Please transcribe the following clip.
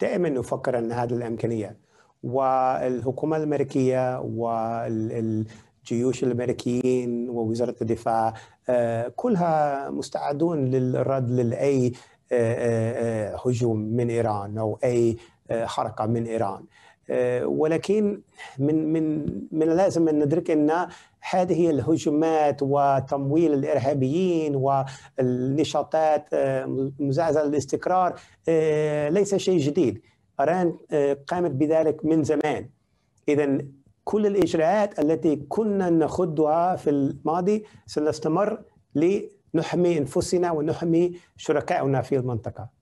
دائما نفكر ان هذه الامكانيه والحكومه الامريكيه والجيوش الامريكيين ووزاره الدفاع آه، كلها مستعدون للرد لاي آه، آه، هجوم من ايران او اي حركه من ايران آه، ولكن من من من لازم ان ندرك ان هذه الهجمات وتمويل الارهابيين والنشاطات آه، مزعزعه للاستقرار آه، ليس شيء جديد ايران قامت بذلك من زمان اذا كل الاجراءات التي كنا نخدها في الماضي سنستمر لنحمي انفسنا ونحمي شركائنا في المنطقه